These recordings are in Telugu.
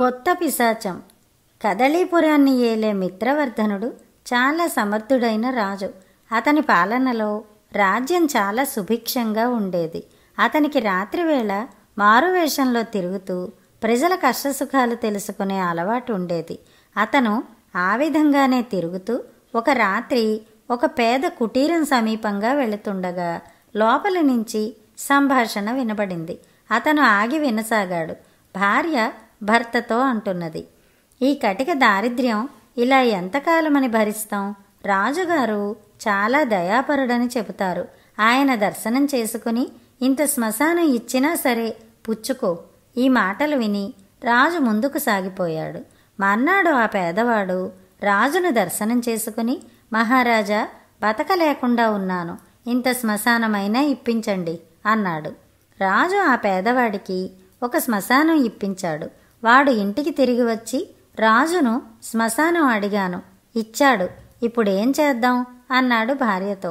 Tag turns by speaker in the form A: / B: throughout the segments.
A: కొత్త పిశాచం కదళీపురాన్ని ఏలే మిత్రవర్ధనుడు చాలా సమర్థుడైన రాజు అతని పాలనలో రాజ్యం చాలా సుభిక్షంగా ఉండేది అతనికి రాత్రివేళ మారువేషంలో తిరుగుతూ ప్రజల కష్టసుఖాలు తెలుసుకునే అలవాటు ఉండేది అతను ఆ విధంగానే తిరుగుతూ ఒక రాత్రి ఒక పేద కుటీరం సమీపంగా వెళుతుండగా లోపల నుంచి సంభాషణ వినబడింది అతను ఆగి వినసాగాడు భార్య భర్తతో అంటున్నది ఈ కటిక దారిద్ర్యం ఇలా ఎంతకాలమని భరిస్తాం రాజుగారు చాలా దయాపరుడని చెబుతారు ఆయన దర్శనం చేసుకుని ఇంత శ్మశానం ఇచ్చినా సరే పుచ్చుకో ఈ మాటలు విని రాజు ముందుకు సాగిపోయాడు మర్నాడు ఆ పేదవాడు రాజును దర్శనం చేసుకుని మహారాజా బతకలేకుండా ఉన్నాను ఇంత శ్మశానమైనా ఇప్పించండి అన్నాడు రాజు ఆ పేదవాడికి ఒక శ్మశానం ఇప్పించాడు వాడు ఇంటికి తిరిగి వచ్చి రాజును శ్మశానం అడిగాను ఇచ్చాడు ఇప్పుడేం చేద్దాం అన్నాడు భార్యతో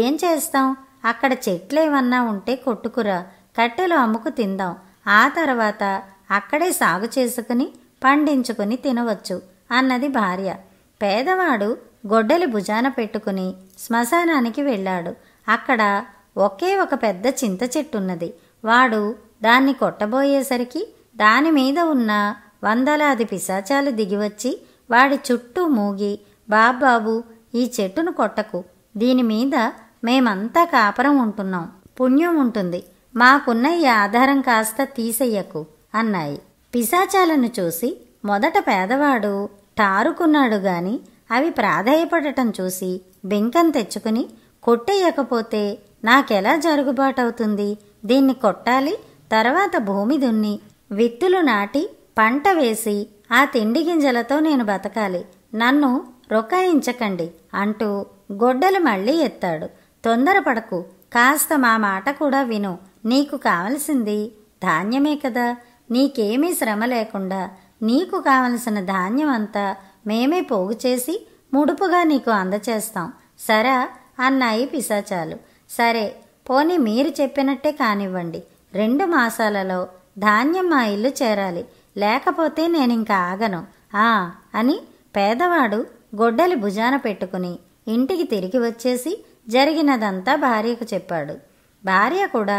A: ఏం చేస్తాం అక్కడ చెట్లేమన్నా ఉంటే కొట్టుకురా కట్టెలు అమ్ముకు తిందాం ఆ తర్వాత అక్కడే సాగు చేసుకుని పండించుకుని తినవచ్చు అన్నది భార్య పేదవాడు గొడ్డలి భుజాన పెట్టుకుని శ్మశానానికి వెళ్ళాడు అక్కడ ఒకే ఒక పెద్ద చింత చెట్టున్నది వాడు దాన్ని కొట్టబోయేసరికి దాని మీద ఉన్న వందలాది పిశాచాలు దిగివచ్చి వాడి చుట్టూ మూగి బాబాబు ఈ చెట్టును కొట్టకు దీని మీద మేమంతా కాపరం ఉంటున్నాం పుణ్యం ఉంటుంది మాకున్న ఈ ఆధారం కాస్త తీసెయ్యకు అన్నాయి పిశాచాలను చూసి మొదట పేదవాడు టారుకున్నాడు గాని అవి ప్రాధాయపడటం చూసి బెంకం తెచ్చుకుని కొట్టేయకపోతే నాకెలా జరుగుబాటవుతుంది దీన్ని కొట్టాలి తర్వాత భూమి దున్ని విత్తులు నాటి పంట వేసి ఆ తిండి గింజలతో నేను బతకాలి నన్ను రొకాయించకండి అంటూ గొడ్డలు మళ్ళీ ఎత్తాడు తొందరపడకు కాస్త మా మాట కూడా విను నీకు కావలసింది ధాన్యమే కదా నీకేమీ శ్రమ లేకుండా నీకు కావలసిన ధాన్యం అంతా మేమే పోగు చేసి ముడుపుగా నీకు అందచేస్తాం సరా అన్నాయి పిశాచాలు సరే పోనీ మీరు చెప్పినట్టే కానివ్వండి రెండు మాసాలలో ధాన్యం మా ఇల్లు చేరాలి లేకపోతే నేనింక ఆగను ఆ అని పేదవాడు గొడ్డలి భుజాన పెట్టుకుని ఇంటికి తిరిగి వచ్చేసి జరిగినదంతా భార్యకు చెప్పాడు భార్య కూడా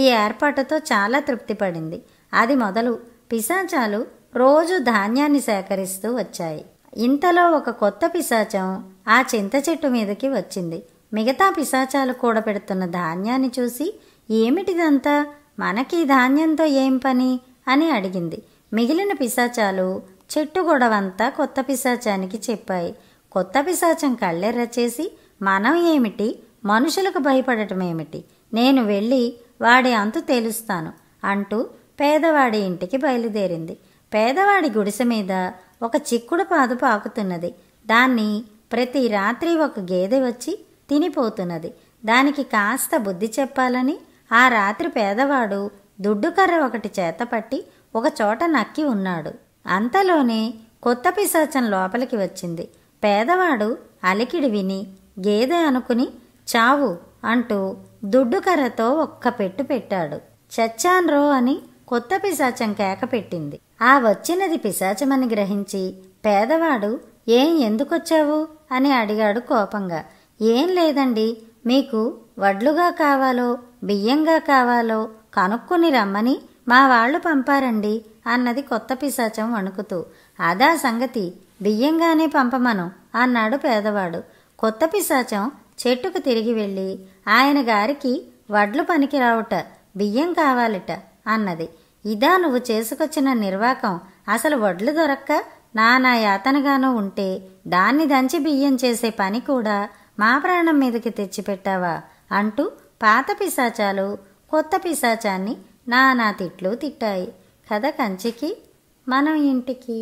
A: ఈ ఏర్పాటుతో చాలా తృప్తిపడింది అది మొదలు పిశాచాలు రోజు ధాన్యాన్ని సేకరిస్తూ వచ్చాయి ఇంతలో ఒక కొత్త పిశాచం ఆ చింత చెట్టు మీదకి వచ్చింది మిగతా పిశాచాలు కూడబెడుతున్న ధాన్యాన్ని చూసి ఏమిటిదంతా మనకి ధాన్యంతో ఏం పని అని అడిగింది మిగిలిన పిశాచాలు చెట్టు గొడవంతా కొత్త పిశాచానికి చెప్పాయి కొత్త పిశాచం కళ్ళెర్ర చేసి మనం ఏమిటి మనుషులకు భయపడటం ఏమిటి నేను వెళ్ళి వాడి అంతు తేలుస్తాను అంటూ పేదవాడి ఇంటికి బయలుదేరింది పేదవాడి గుడిసె మీద ఒక చిక్కుడు పాదు పాకుతున్నది దాన్ని ప్రతి రాత్రి ఒక గేదె వచ్చి తినిపోతున్నది దానికి కాస్త బుద్ధి చెప్పాలని ఆ రాత్రి పేదవాడు దుడ్డుకర్ర ఒకటి చేతపట్టి ఒకచోట నక్కి ఉన్నాడు అంతలోనే కొత్త పిశాచం లోపలికి వచ్చింది పేదవాడు అలికిడి విని గేదె అనుకుని చావు అంటూ దుడ్డుకర్రతో ఒక్క పెట్టు పెట్టాడు చచ్చాన్రో అని కొత్త పిశాచం కేక పెట్టింది ఆ వచ్చినది పిశాచమని గ్రహించి పేదవాడు ఏం ఎందుకొచ్చావు అని అడిగాడు కోపంగా ఏం లేదండి మీకు వడ్లుగా కావాలో బియ్యంగా కావాలో కనుక్కుని రమ్మని మా వాళ్ళు పంపారండి అన్నది కొత్త పిశాచం వణుకుతూ అదా సంగతి బియ్యంగానే పంపమను అన్నాడు పేదవాడు కొత్త పిశాచం చెట్టుకు తిరిగి వెళ్ళి ఆయన గారికి వడ్లు పనికిరావుట బియ్యం కావాలిట అన్నది ఇదా నువ్వు చేసుకొచ్చిన నిర్వాకం అసలు వడ్లు దొరక్క నానా యాతనగానూ ఉంటే దాన్ని దంచి బియ్యం చేసే పని కూడా మా ప్రాణం మీదకి తెచ్చిపెట్టావా అంటూ పాత పిశాచాలు కొత్త పిశాచాన్ని నానా తిట్లు తిట్టాయి కథ కంచికి మనం ఇంటికి